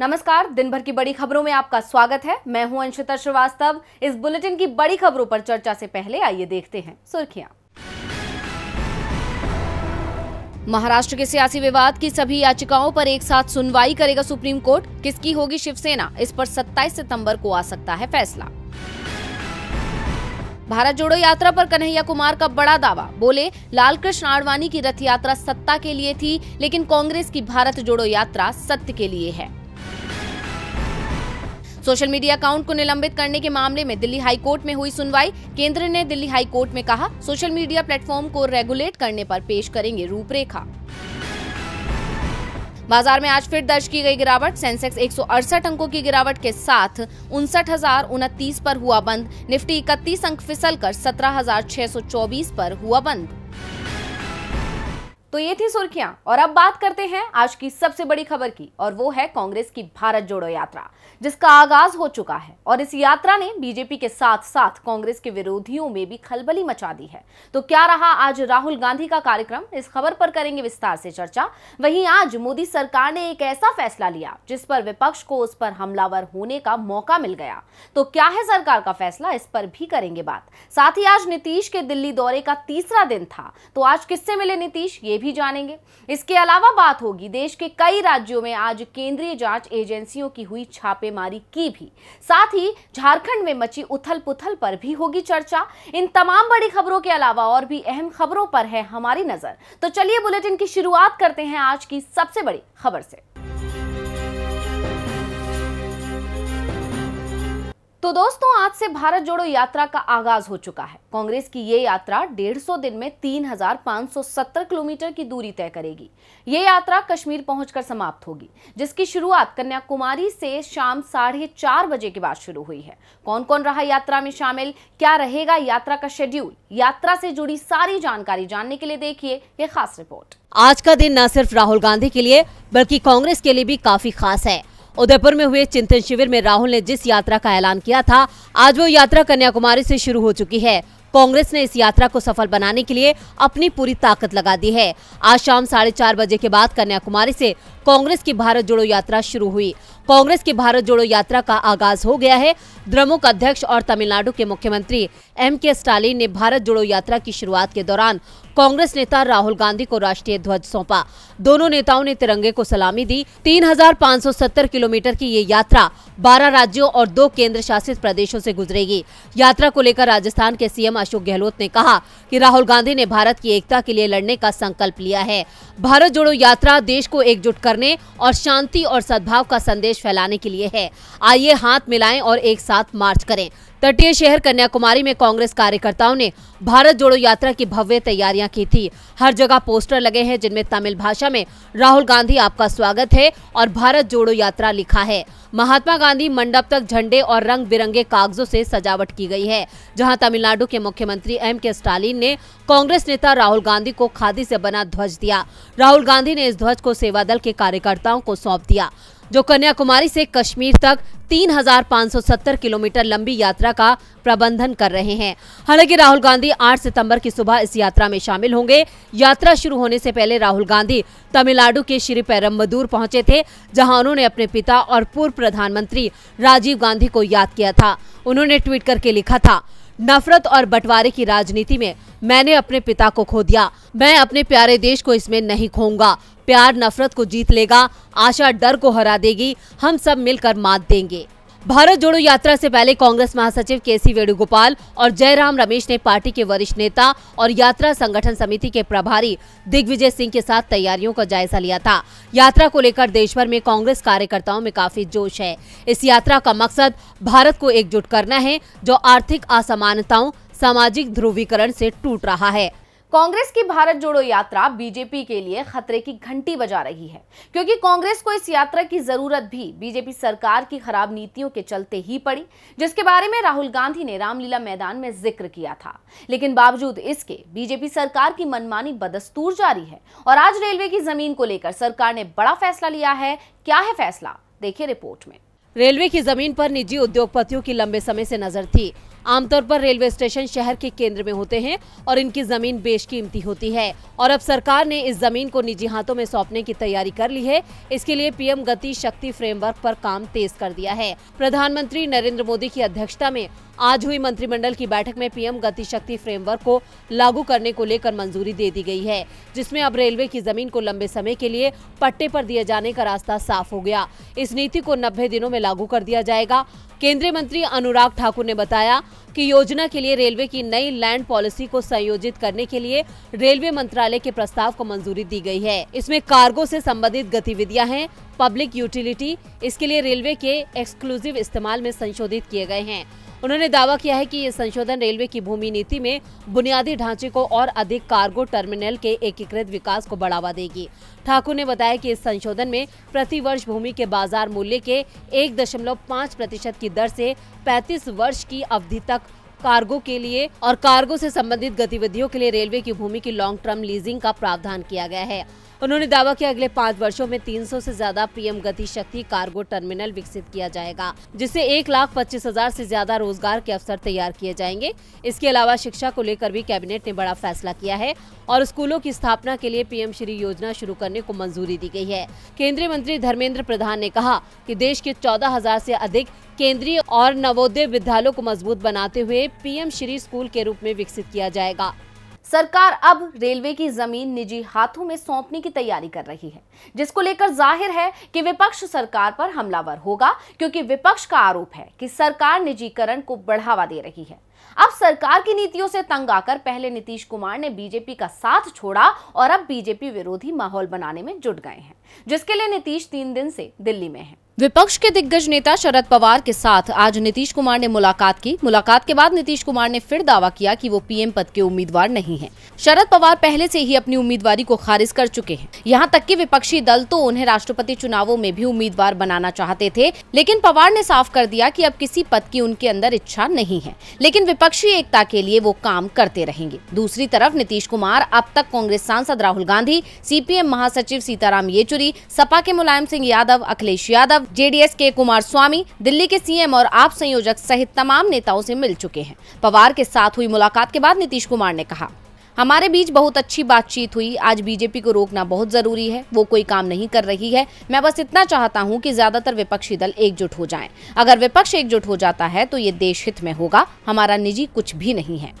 नमस्कार दिन भर की बड़ी खबरों में आपका स्वागत है मैं हूं अंशिता श्रीवास्तव इस बुलेटिन की बड़ी खबरों पर चर्चा से पहले आइए देखते हैं सुर्खियां महाराष्ट्र के सियासी विवाद की सभी याचिकाओं पर एक साथ सुनवाई करेगा सुप्रीम कोर्ट किसकी होगी शिवसेना इस पर 27 सितंबर को आ सकता है फैसला भारत जोड़ो यात्रा पर कन्हैया कुमार का बड़ा दावा बोले लालकृष्ण आडवाणी की रथ यात्रा सत्ता के लिए थी लेकिन कांग्रेस की भारत जोड़ो यात्रा सत्य के लिए है सोशल मीडिया अकाउंट को निलंबित करने के मामले में दिल्ली हाईकोर्ट में हुई सुनवाई केंद्र ने दिल्ली हाईकोर्ट में कहा सोशल मीडिया प्लेटफॉर्म को रेगुलेट करने पर पेश करेंगे रूपरेखा बाजार में आज फिर दर्ज की गई गिरावट सेंसेक्स एक अंकों की गिरावट के साथ उनसठ पर हुआ बंद निफ्टी इकतीस अंक फिसल कर सत्रह पर हुआ बंद तो ये थी सुर्खियां और अब बात करते हैं आज की सबसे बड़ी खबर की और वो है कांग्रेस की भारत जोड़ो यात्रा जिसका आगाज हो चुका है और इस यात्रा ने बीजेपी के साथ साथ कांग्रेस के विरोधियों में भी खलबली मचा दी है तो क्या रहा आज राहुल गांधी का कार्यक्रम इस खबर पर करेंगे विस्तार से चर्चा वही आज मोदी सरकार ने एक ऐसा फैसला लिया जिस पर विपक्ष को उस पर हमलावर होने का मौका मिल गया तो क्या है सरकार का फैसला इस पर भी करेंगे बात साथ ही आज नीतीश के दिल्ली दौरे का तीसरा दिन था तो आज किससे मिले नीतीश ये भी जानेंगे इसके अलावा बात होगी देश के कई राज्यों में आज केंद्रीय जांच एजेंसियों की हुई छापेमारी की भी साथ ही झारखंड में मची उथल पुथल पर भी होगी चर्चा इन तमाम बड़ी खबरों के अलावा और भी अहम खबरों पर है हमारी नजर तो चलिए बुलेटिन की शुरुआत करते हैं आज की सबसे बड़ी खबर से तो दोस्तों आज से भारत जोड़ो यात्रा का आगाज हो चुका है कांग्रेस की ये यात्रा 150 दिन में 3,570 किलोमीटर की दूरी तय करेगी ये यात्रा कश्मीर पहुंचकर समाप्त होगी जिसकी शुरुआत कन्याकुमारी से शाम साढ़े चार बजे के बाद शुरू हुई है कौन कौन रहा यात्रा में शामिल क्या रहेगा यात्रा का शेड्यूल यात्रा से जुड़ी सारी जानकारी जानने के लिए देखिए ये खास रिपोर्ट आज का दिन न सिर्फ राहुल गांधी के लिए बल्कि कांग्रेस के लिए भी काफी खास है उदयपुर में हुए चिंतन शिविर में राहुल ने जिस यात्रा का ऐलान किया था आज वो यात्रा कन्याकुमारी से शुरू हो चुकी है कांग्रेस ने इस यात्रा को सफल बनाने के लिए अपनी पूरी ताकत लगा दी है आज शाम साढ़े चार बजे के बाद कन्याकुमारी से कांग्रेस की भारत जोड़ो यात्रा शुरू हुई कांग्रेस की भारत जोड़ो यात्रा का आगाज हो गया है द्रमुक अध्यक्ष और तमिलनाडु के मुख्यमंत्री एम के स्टालिन ने भारत जोड़ो यात्रा की शुरुआत के दौरान कांग्रेस नेता राहुल गांधी को राष्ट्रीय ध्वज सौंपा दोनों नेताओं ने तिरंगे को सलामी दी 3,570 किलोमीटर की ये यात्रा 12 राज्यों और दो केंद्र शासित प्रदेशों से गुजरेगी यात्रा को लेकर राजस्थान के सीएम अशोक गहलोत ने कहा कि राहुल गांधी ने भारत की एकता के लिए लड़ने का संकल्प लिया है भारत जोड़ो यात्रा देश को एकजुट कर करने और शांति और सद्भाव का संदेश फैलाने के लिए है आइए हाथ मिलाएं और एक साथ मार्च करें तटीय शहर कन्याकुमारी में कांग्रेस कार्यकर्ताओं ने भारत जोड़ो यात्रा की भव्य तैयारियां की थी हर जगह पोस्टर लगे हैं जिनमें तमिल भाषा में राहुल गांधी आपका स्वागत है और भारत जोड़ो यात्रा लिखा है महात्मा गांधी मंडप तक झंडे और रंग बिरंगे कागजों से सजावट की गई है जहां तमिलनाडु के मुख्यमंत्री एम के स्टालिन ने कांग्रेस नेता राहुल गांधी को खादी से बना ध्वज दिया राहुल गांधी ने इस ध्वज को सेवा दल के कार्यकर्ताओं को सौंप दिया जो कन्याकुमारी से कश्मीर तक 3,570 किलोमीटर लंबी यात्रा का प्रबंधन कर रहे हैं हालांकि राहुल गांधी 8 सितंबर की सुबह इस यात्रा में शामिल होंगे यात्रा शुरू होने से पहले राहुल गांधी तमिलनाडु के श्री पेरम्बदूर पहुंचे थे जहां उन्होंने अपने पिता और पूर्व प्रधानमंत्री राजीव गांधी को याद किया था उन्होंने ट्वीट करके लिखा था नफरत और बंटवारे की राजनीति में मैंने अपने पिता को खो दिया मैं अपने प्यारे देश को इसमें नहीं खोऊंगा प्यार नफरत को जीत लेगा आशा डर को हरा देगी हम सब मिलकर मात देंगे भारत जोड़ो यात्रा से पहले कांग्रेस महासचिव के सी वेणुगोपाल और जयराम रमेश ने पार्टी के वरिष्ठ नेता और यात्रा संगठन समिति के प्रभारी दिग्विजय सिंह के साथ तैयारियों का जायजा लिया था यात्रा को लेकर देश भर में कांग्रेस कार्यकर्ताओं में काफी जोश है इस यात्रा का मकसद भारत को एकजुट करना है जो आर्थिक असमानताओं सामाजिक ध्रुवीकरण से टूट रहा है कांग्रेस की भारत जोड़ो यात्रा बीजेपी के लिए खतरे की घंटी बजा रही है क्योंकि कांग्रेस को इस यात्रा की जरूरत भी बीजेपी सरकार की खराब नीतियों के चलते ही पड़ी जिसके बारे में राहुल गांधी ने रामलीला मैदान में जिक्र किया था लेकिन बावजूद इसके बीजेपी सरकार की मनमानी बदस्तूर जारी है और आज रेलवे की जमीन को लेकर सरकार ने बड़ा फैसला लिया है क्या है फैसला देखिए रिपोर्ट में रेलवे की जमीन पर निजी उद्योगपतियों की लंबे समय से नजर थी आमतौर पर रेलवे स्टेशन शहर के केंद्र में होते हैं और इनकी जमीन बेशकीमती होती है और अब सरकार ने इस जमीन को निजी हाथों में सौंपने की तैयारी कर ली है इसके लिए पीएम गति शक्ति फ्रेमवर्क पर काम तेज कर दिया है प्रधानमंत्री नरेंद्र मोदी की अध्यक्षता में आज हुई मंत्रिमंडल की बैठक में पीएम गतिशक्ति फ्रेमवर्क को लागू करने को लेकर मंजूरी दे दी गई है जिसमें अब रेलवे की जमीन को लंबे समय के लिए पट्टे पर दिए जाने का रास्ता साफ हो गया इस नीति को नब्बे दिनों में लागू कर दिया जाएगा केंद्रीय मंत्री अनुराग ठाकुर ने बताया कि योजना के लिए रेलवे की नई लैंड पॉलिसी को संयोजित करने के लिए रेलवे मंत्रालय के प्रस्ताव को मंजूरी दी गई है इसमें कार्गो से संबंधित गतिविधियां हैं पब्लिक यूटिलिटी इसके लिए रेलवे के एक्सक्लूसिव इस्तेमाल में संशोधित किए गए हैं उन्होंने दावा किया है कि ये संशोधन रेलवे की भूमि नीति में बुनियादी ढांचे को और अधिक कार्गो टर्मिनल के एकीकृत विकास को बढ़ावा देगी ठाकुर ने बताया कि इस संशोधन में प्रतिवर्ष भूमि के बाजार मूल्य के एक दशमलव पाँच प्रतिशत की दर से 35 वर्ष की अवधि तक कार्गो के लिए और कार्गो से संबंधित गतिविधियों के लिए रेलवे की भूमि की लॉन्ग टर्म लीजिंग का प्रावधान किया गया है उन्होंने दावा किया अगले पाँच वर्षों में 300 से ज्यादा पीएम गति शक्ति कार्गो टर्मिनल विकसित किया जाएगा जिससे एक लाख पच्चीस हजार ऐसी ज्यादा रोजगार के अवसर तैयार किए जाएंगे इसके अलावा शिक्षा को लेकर भी कैबिनेट ने बड़ा फैसला किया है और स्कूलों की स्थापना के लिए पीएम श्री योजना शुरू करने को मंजूरी दी गयी है केंद्रीय मंत्री धर्मेंद्र प्रधान ने कहा की देश के चौदह हजार अधिक केंद्रीय और नवोदय विद्यालयों को मजबूत बनाते हुए पीएम श्री स्कूल के रूप में विकसित किया जाएगा सरकार अब रेलवे की जमीन निजी हाथों में सौंपने की तैयारी कर रही है जिसको लेकर जाहिर है कि विपक्ष सरकार पर हमलावर होगा क्योंकि विपक्ष का आरोप है कि सरकार निजीकरण को बढ़ावा दे रही है अब सरकार की नीतियों से तंग आकर पहले नीतीश कुमार ने बीजेपी का साथ छोड़ा और अब बीजेपी विरोधी माहौल बनाने में जुट गए हैं जिसके लिए नीतीश तीन दिन से दिल्ली में है विपक्ष के दिग्गज नेता शरद पवार के साथ आज नीतीश कुमार ने मुलाकात की मुलाकात के बाद नीतीश कुमार ने फिर दावा किया कि वो पीएम पद के उम्मीदवार नहीं हैं। शरद पवार पहले से ही अपनी उम्मीदवारी को खारिज कर चुके हैं यहां तक कि विपक्षी दल तो उन्हें राष्ट्रपति चुनावों में भी उम्मीदवार बनाना चाहते थे लेकिन पवार ने साफ कर दिया की अब किसी पद की उनके अंदर इच्छा नहीं है लेकिन विपक्षी एकता के लिए वो काम करते रहेंगे दूसरी तरफ नीतीश कुमार अब तक कांग्रेस सांसद राहुल गांधी सी महासचिव सीताराम येचुरी मंत्री सपा के मुलायम सिंह यादव अखिलेश यादव जेडीएस के कुमार स्वामी दिल्ली के सीएम और आप संयोजक सहित तमाम नेताओं से मिल चुके हैं पवार के साथ हुई मुलाकात के बाद नीतीश कुमार ने कहा हमारे बीच बहुत अच्छी बातचीत हुई आज बीजेपी को रोकना बहुत जरूरी है वो कोई काम नहीं कर रही है मैं बस इतना चाहता हूं कि ज्यादातर विपक्षी दल एकजुट हो जाएं। अगर विपक्ष एकजुट हो जाता है तो ये देश हित में होगा हमारा निजी कुछ भी नहीं है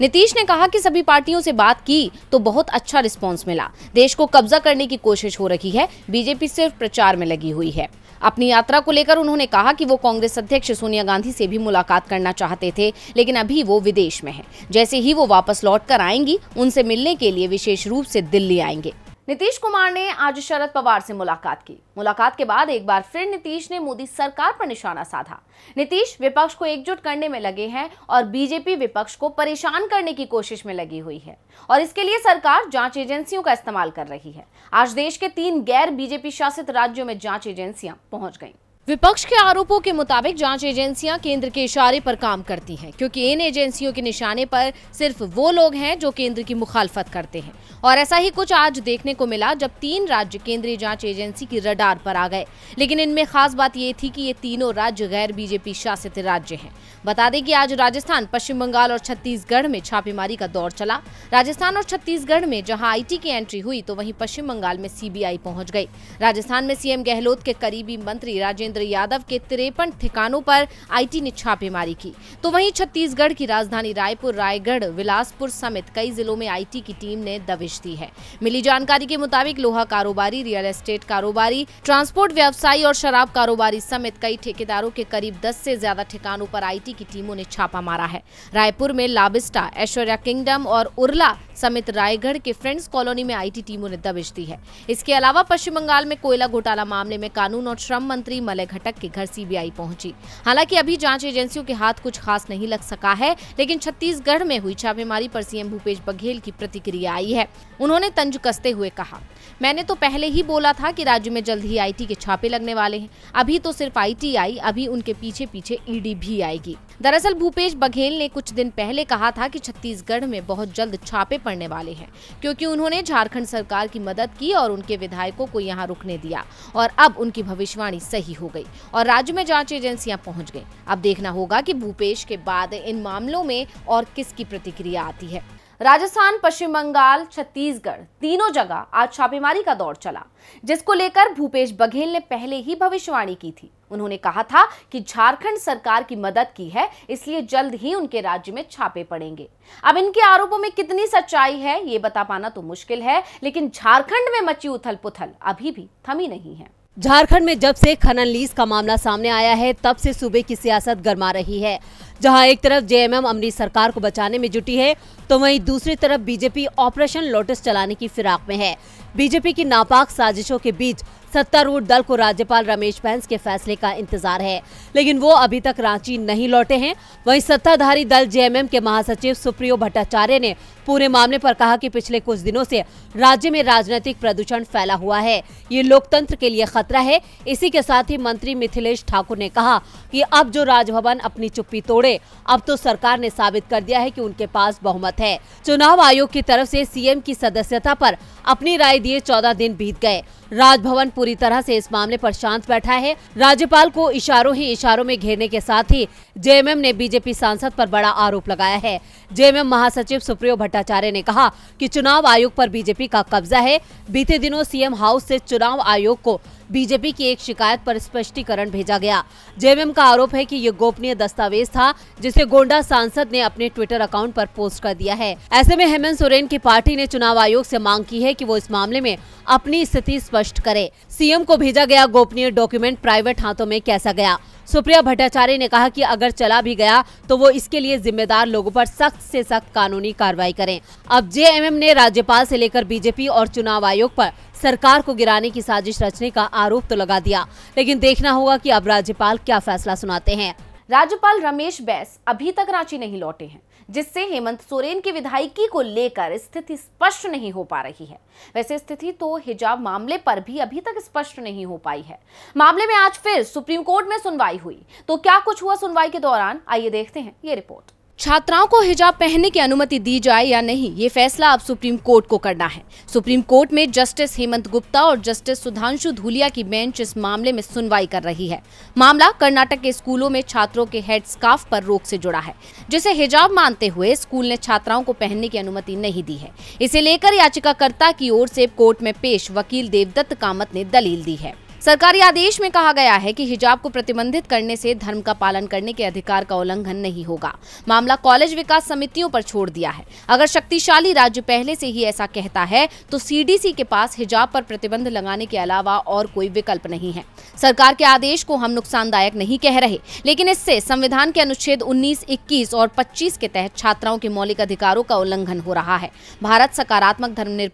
नीतीश ने कहा कि सभी पार्टियों से बात की तो बहुत अच्छा रिस्पांस मिला देश को कब्जा करने की कोशिश हो रही है बीजेपी सिर्फ प्रचार में लगी हुई है अपनी यात्रा को लेकर उन्होंने कहा कि वो कांग्रेस अध्यक्ष सोनिया गांधी से भी मुलाकात करना चाहते थे लेकिन अभी वो विदेश में है जैसे ही वो वापस लौट कर आएंगी उनसे मिलने के लिए विशेष रूप से दिल्ली आएंगे नीतीश कुमार ने आज शरद पवार से मुलाकात की मुलाकात के बाद एक बार फिर नीतीश ने मोदी सरकार पर निशाना साधा नीतीश विपक्ष को एकजुट करने में लगे हैं और बीजेपी विपक्ष को परेशान करने की कोशिश में लगी हुई है और इसके लिए सरकार जांच एजेंसियों का इस्तेमाल कर रही है आज देश के तीन गैर बीजेपी शासित राज्यों में जांच एजेंसियां पहुंच गईं विपक्ष के आरोपों के मुताबिक जांच एजेंसियां केंद्र के इशारे पर काम करती हैं क्योंकि इन एजेंसियों के निशाने पर सिर्फ वो लोग हैं जो केंद्र की मुखालफत करते हैं और ऐसा ही कुछ आज देखने को मिला जब तीन राज्य केंद्रीय जांच एजेंसी की रडार पर आ गए लेकिन इनमें खास बात ये थी कि ये तीनों राज्य गैर बीजेपी शासित राज्य है बता दें कि आज राजस्थान पश्चिम बंगाल और छत्तीसगढ़ में छापेमारी का दौर चला राजस्थान और छत्तीसगढ़ में जहाँ आई की एंट्री हुई तो वही पश्चिम बंगाल में सीबीआई पहुंच गई राजस्थान में सीएम गहलोत के करीबी मंत्री राजेंद्र राजेंद्र यादव के तिरपन ठिकानों पर आईटी ने छापेमारी की तो वहीं छत्तीसगढ़ की राजधानी रायपुर रायगढ़ विलासपुर समेत कई जिलों में आईटी की टीम ने दबिश दी है मिली जानकारी के मुताबिक लोहा कारोबारी रियल एस्टेट कारोबारी ट्रांसपोर्ट व्यवसायी और शराब कारोबारी समेत कई ठेकेदारों के करीब दस ऐसी ज्यादा ठिकानों आरोप आई की टीमों ने छापा मारा है रायपुर में लाबिस्टा ऐश्वर्या किंगडम और उर्ला समेत रायगढ़ के फ्रेंड्स कॉलोनी में आईटी टीमों ने दबिश दी है इसके अलावा पश्चिम बंगाल में कोयला घोटाला मामले में कानून और श्रम मंत्री मलय घटक के घर सीबीआई पहुंची हालांकि अभी जांच एजेंसियों के हाथ कुछ खास नहीं लग सका है लेकिन छत्तीसगढ़ में हुई छापेमारी पर सीएम भूपेश बघेल की प्रतिक्रिया आई है उन्होंने तंज कसते हुए कहा मैंने तो पहले ही बोला था की राज्य में जल्द ही आई के छापे लगने वाले है अभी तो सिर्फ आई अभी उनके पीछे पीछे ईडी भी आएगी दरअसल भूपेश बघेल ने कुछ दिन पहले कहा था कि छत्तीसगढ़ में बहुत जल्द छापे पड़ने वाले हैं क्योंकि उन्होंने झारखंड सरकार की मदद की और उनके विधायकों को यहाँ रुकने दिया और अब उनकी भविष्यवाणी सही हो गई और राज्य में जांच एजेंसियां पहुंच गई अब देखना होगा कि भूपेश के बाद इन मामलों में और किसकी प्रतिक्रिया आती है राजस्थान पश्चिम बंगाल छत्तीसगढ़ तीनों जगह आज छापेमारी का दौर चला जिसको लेकर भूपेश बघेल ने पहले ही भविष्यवाणी की थी उन्होंने कहा था कि झारखंड सरकार की मदद की है इसलिए जल्द ही उनके राज्य में छापे पड़ेंगे अब इनके आरोपों में कितनी सच्चाई है ये बता पाना तो मुश्किल है लेकिन झारखंड में मची उथल पुथल अभी भी थमी नहीं है झारखंड में जब से खनन लीज का मामला सामने आया है तब से सूबे की सियासत गर्मा रही है जहां एक तरफ जेएमएम अमरी सरकार को बचाने में जुटी है तो वहीं दूसरी तरफ बीजेपी ऑपरेशन लोटस चलाने की फिराक में है बीजेपी की नापाक साजिशों के बीच सत्तारूढ़ दल को राज्यपाल रमेश बैंस के फैसले का इंतजार है लेकिन वो अभी तक रांची नहीं लौटे हैं वहीं सत्ताधारी दल जेएमएम के महासचिव सुप्रियो भट्टाचार्य ने पूरे मामले पर कहा कि पिछले कुछ दिनों से राज्य में राजनीतिक प्रदूषण फैला हुआ है ये लोकतंत्र के लिए खतरा है इसी के साथ ही मंत्री मिथिलेश ठाकुर ने कहा की अब जो राजभवन अपनी चुप्पी तोड़े अब तो सरकार ने साबित कर दिया है की उनके पास बहुमत है चुनाव आयोग की तरफ ऐसी सीएम की सदस्यता आरोप अपनी राय दिए चौदह दिन बीत गए राजभवन पूरी तरह से इस मामले पर शांत बैठा है राज्यपाल को इशारों ही इशारों में घेरने के साथ ही जेएमएम ने बीजेपी सांसद पर बड़ा आरोप लगाया है जेएमएम महासचिव सुप्रियो भट्टाचार्य ने कहा कि चुनाव आयोग पर बीजेपी का कब्जा है बीते दिनों सीएम हाउस से चुनाव आयोग को बीजेपी की एक शिकायत पर स्पष्टीकरण भेजा गया जेएमएम का आरोप है कि ये गोपनीय दस्तावेज था जिसे गोंडा सांसद ने अपने ट्विटर अकाउंट पर पोस्ट कर दिया है ऐसे में हेमंत सोरेन की पार्टी ने चुनाव आयोग से मांग की है कि वो इस मामले में अपनी स्थिति स्पष्ट करे सीएम को भेजा गया गोपनीय डॉक्यूमेंट प्राइवेट हाथों में कैसा गया सुप्रिया भट्टाचार्य ने कहा कि अगर चला भी गया तो वो इसके लिए जिम्मेदार लोगों पर सख्त से सख्त कानूनी कार्रवाई करें अब जेएमएम ने राज्यपाल से लेकर बीजेपी और चुनाव आयोग पर सरकार को गिराने की साजिश रचने का आरोप तो लगा दिया लेकिन देखना होगा की अब राज्यपाल क्या फैसला सुनाते हैं राज्यपाल रमेश बैस अभी तक रांची नहीं लौटे हैं जिससे हेमंत सोरेन की विधायकी को लेकर स्थिति स्पष्ट नहीं हो पा रही है वैसे स्थिति तो हिजाब मामले पर भी अभी तक स्पष्ट नहीं हो पाई है मामले में आज फिर सुप्रीम कोर्ट में सुनवाई हुई तो क्या कुछ हुआ सुनवाई के दौरान आइए देखते हैं ये रिपोर्ट छात्राओं को हिजाब पहनने की अनुमति दी जाए या नहीं ये फैसला अब सुप्रीम कोर्ट को करना है सुप्रीम कोर्ट में जस्टिस हेमंत गुप्ता और जस्टिस सुधांशु धुलिया की बेंच इस मामले में सुनवाई कर रही है मामला कर्नाटक के स्कूलों में छात्रों के हेड स्काफ पर रोक से जुड़ा है जिसे हिजाब मानते हुए स्कूल ने छात्राओं को पहनने की अनुमति नहीं दी है इसे लेकर याचिकाकर्ता की ओर से कोर्ट में पेश वकील देवदत्त कामत ने दलील दी है सरकारी आदेश में कहा गया है कि हिजाब को प्रतिबंधित करने से धर्म का पालन करने के अधिकार का उल्लंघन नहीं होगा मामला कॉलेज विकास समितियों पर छोड़ दिया है अगर शक्तिशाली राज्य पहले से ही ऐसा कहता है तो सीडीसी के पास हिजाब पर प्रतिबंध लगाने के अलावा और कोई विकल्प नहीं है सरकार के आदेश को हम नुकसानदायक नहीं कह रहे लेकिन इससे संविधान के अनुच्छेद उन्नीस इक्कीस और पच्चीस के तहत छात्राओं के मौलिक अधिकारों का उल्लंघन हो रहा है भारत सकारात्मक धर्म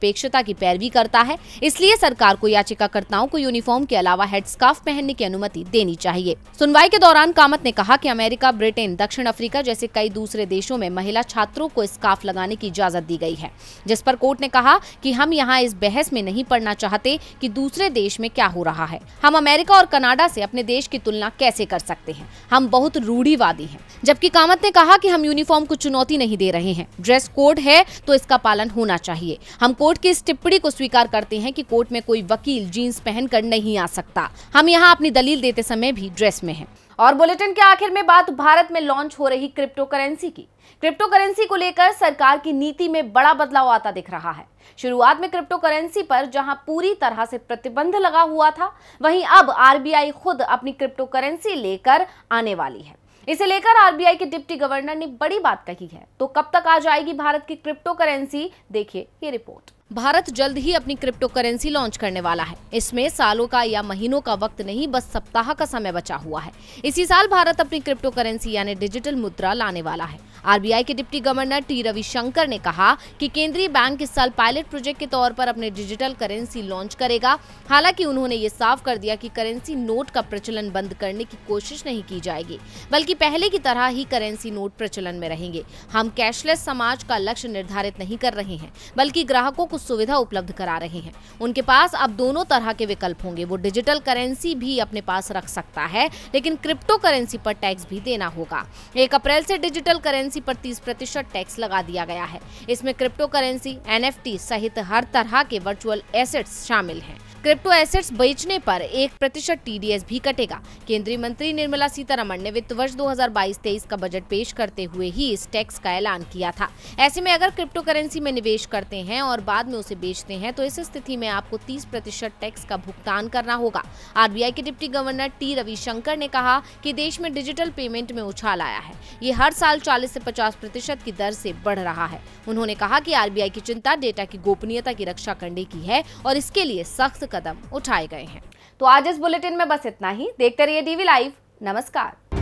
की पैरवी करता है इसलिए सरकार को याचिकाकर्ताओं को यूनिफॉर्म के अलावा हेड स्कार्फ पहनने की अनुमति देनी चाहिए सुनवाई के दौरान कामत ने कहा कि अमेरिका ब्रिटेन दक्षिण अफ्रीका जैसे कई दूसरे देशों में महिला छात्रों को स्काफ लगाने की इजाजत दी गई है जिस पर कोर्ट ने कहा कि हम यहाँ इस बहस में नहीं पड़ना चाहते कि दूसरे देश में क्या हो रहा है हम अमेरिका और कनाडा से अपने देश की तुलना कैसे कर सकते हैं हम बहुत रूढ़ीवादी है जबकि कामत ने कहा की हम यूनिफॉर्म को चुनौती नहीं दे रहे हैं ड्रेस कोड है तो इसका पालन होना चाहिए हम कोर्ट की इस टिप्पणी को स्वीकार करते हैं की कोर्ट में कोई वकील जीन्स पहनकर नहीं आ सकता हम यहाँ अपनी दलील देते समय भी ड्रेस में है और बुलेटिन के आखिर में बात भारत में लॉन्च हो रही क्रिप्टो करेंसी की क्रिप्टो करेंसी को लेकर सरकार की नीति में बड़ा बदलाव आता दिख रहा है शुरुआत में क्रिप्टो करेंसी पर जहां पूरी तरह से प्रतिबंध लगा हुआ था वहीं अब आरबीआई खुद अपनी क्रिप्टो करेंसी लेकर आने वाली है इसे लेकर आरबीआई के डिप्टी गवर्नर ने बड़ी बात कही है तो कब तक आ जाएगी भारत की क्रिप्टो करेंसी देखिए ये रिपोर्ट भारत जल्द ही अपनी क्रिप्टो करेंसी लॉन्च करने वाला है इसमें सालों का या महीनों का वक्त नहीं बस सप्ताह का समय बचा हुआ है इसी साल भारत अपनी क्रिप्टो करेंसी यानी डिजिटल मुद्रा लाने वाला है आरबीआई के डिप्टी गवर्नर टी रविशंकर ने कहा कि केंद्रीय बैंक इस साल पायलट प्रोजेक्ट के तौर पर अपने डिजिटल करेंसी लॉन्च करेगा हालांकि उन्होंने ये साफ कर दिया कि करेंसी नोट का प्रचलन बंद करने की कोशिश नहीं की जाएगी बल्कि पहले की तरह ही करेंसी नोट प्रचलन में रहेंगे हम कैशलेस समाज का लक्ष्य निर्धारित नहीं कर रहे हैं बल्कि ग्राहकों को सुविधा उपलब्ध करा रहे हैं उनके पास अब दोनों तरह के विकल्प होंगे वो डिजिटल करेंसी भी अपने पास रख सकता है लेकिन क्रिप्टो करेंसी पर टैक्स भी देना होगा एक अप्रैल से डिजिटल करेंसी करेंसी पर 30 प्रतिशत टैक्स लगा दिया गया है इसमें क्रिप्टो करेंसी एनएफटी सहित हर तरह के वर्चुअल एसेट्स शामिल हैं क्रिप्टो एसेट्स बेचने पर एक प्रतिशत टीडीएस भी कटेगा केंद्रीय मंत्री निर्मला सीतारमण ने वित्त वर्ष 2022-23 का बजट पेश करते हुए ही इस टैक्स का ऐलान किया था ऐसे में अगर क्रिप्टो करेंसी में निवेश करते हैं और बाद में उसे बेचते हैं तो इस स्थिति में आपको तीस प्रतिशत टैक्स का भुगतान करना होगा आरबीआई के डिप्टी गवर्नर टी रविशंकर ने कहा की देश में डिजिटल पेमेंट में उछाल आया है ये हर साल चालीस ऐसी पचास प्रतिशत की दर ऐसी बढ़ रहा है उन्होंने कहा की आर की चिंता डेटा की गोपनीयता की रक्षा करने की है और इसके लिए सख्त कदम उठाए गए हैं तो आज इस बुलेटिन में बस इतना ही देखते रहिए डीवी लाइव नमस्कार